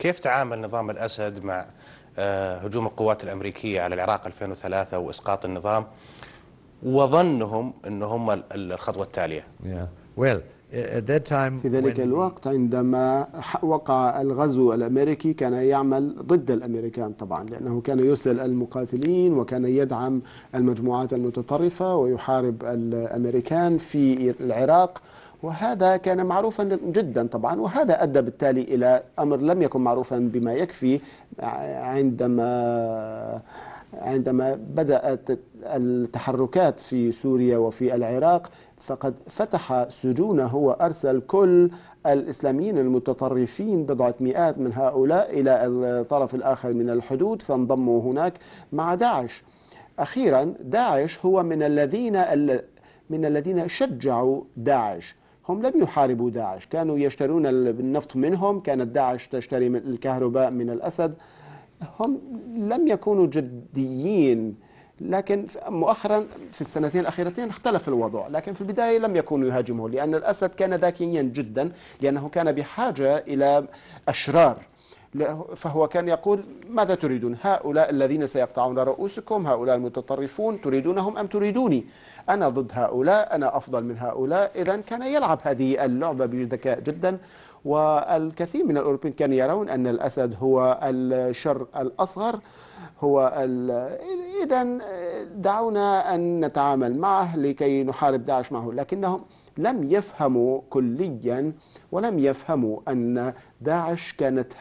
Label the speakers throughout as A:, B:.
A: كيف تعامل نظام الأسد مع آه، هجوم القوات الأمريكية على العراق 2003 وإسقاط النظام وظنهم أن هم الخطوة التالية في ذلك الوقت عندما وقع الغزو الامريكي كان يعمل ضد الامريكان طبعا لانه كان يرسل المقاتلين وكان يدعم المجموعات المتطرفه ويحارب الامريكان في العراق وهذا كان معروفا جدا طبعا وهذا أدى بالتالي إلى أمر لم يكن معروفا بما يكفي عندما عندما بدأت التحركات في سوريا وفي العراق فقد فتح سجونه وأرسل كل الإسلاميين المتطرفين بضعة مئات من هؤلاء إلى الطرف الآخر من الحدود فانضموا هناك مع داعش أخيرا داعش هو من الذين من الذين شجعوا داعش هم لم يحاربوا داعش كانوا يشترون النفط منهم كانت داعش تشتري من الكهرباء من الأسد هم لم يكونوا جديين لكن مؤخرا في السنتين الأخيرتين اختلف الوضع لكن في البداية لم يكونوا يهاجمه لأن الأسد كان ذكيا جدا لأنه كان بحاجة إلى أشرار فهو كان يقول ماذا تريدون هؤلاء الذين سيقطعون رؤوسكم هؤلاء المتطرفون تريدونهم أم تريدوني أنا ضد هؤلاء أنا أفضل من هؤلاء إذا كان يلعب هذه اللعبة بذكاء جدا والكثير من الأوروبيين كانوا يرون أن الأسد هو الشر الأصغر هو إذا دعونا أن نتعامل معه لكي نحارب داعش معه لكنهم لم يفهموا كليا ولم يفهموا أن داعش كانت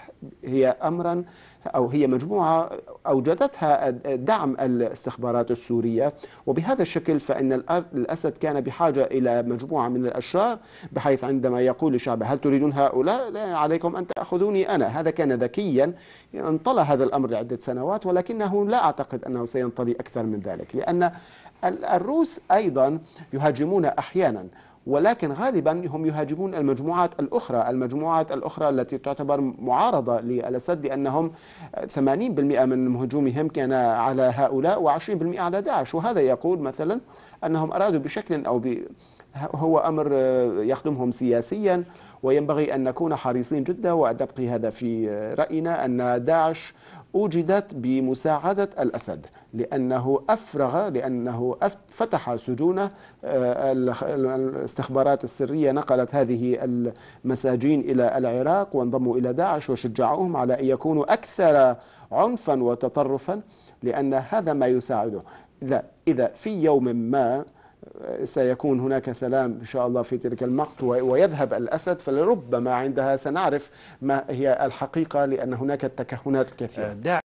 A: هي أمرا أو هي مجموعة أوجدتها دعم الاستخبارات السورية وبهذا الشكل فإن الأسد كان بحاجة إلى مجموعة من الأشرار بحيث عندما يقول لشعبه هل تريدون هؤلاء لا عليكم أن تأخذوني أنا هذا كان ذكيا انطلى هذا الأمر لعدة سنوات ولكنه لا أعتقد أنه سينطلي أكثر من ذلك لأن الروس أيضا يهاجمون أحيانا ولكن غالبا هم يهاجمون المجموعات الأخرى المجموعات الأخرى التي تعتبر معارضة للأسد لأنهم 80% من هجومهم كان على هؤلاء و20% على داعش وهذا يقول مثلا أنهم أرادوا بشكل أو ب... هو أمر يخدمهم سياسيا وينبغي أن نكون حريصين جدا وأن نبقي هذا في رأينا أن داعش أوجدت بمساعدة الأسد لأنه أفرغ لأنه فتح سجون آه، الاستخبارات السرية نقلت هذه المساجين إلى العراق وانضموا إلى داعش وشجعوهم على أن يكونوا أكثر عنفا وتطرفا لأن هذا ما يساعده إذا, إذا في يوم ما آه، سيكون هناك سلام إن شاء الله في تلك المقت ويذهب الأسد فلربما عندها سنعرف ما هي الحقيقة لأن هناك التكهنات الكثيرة آه،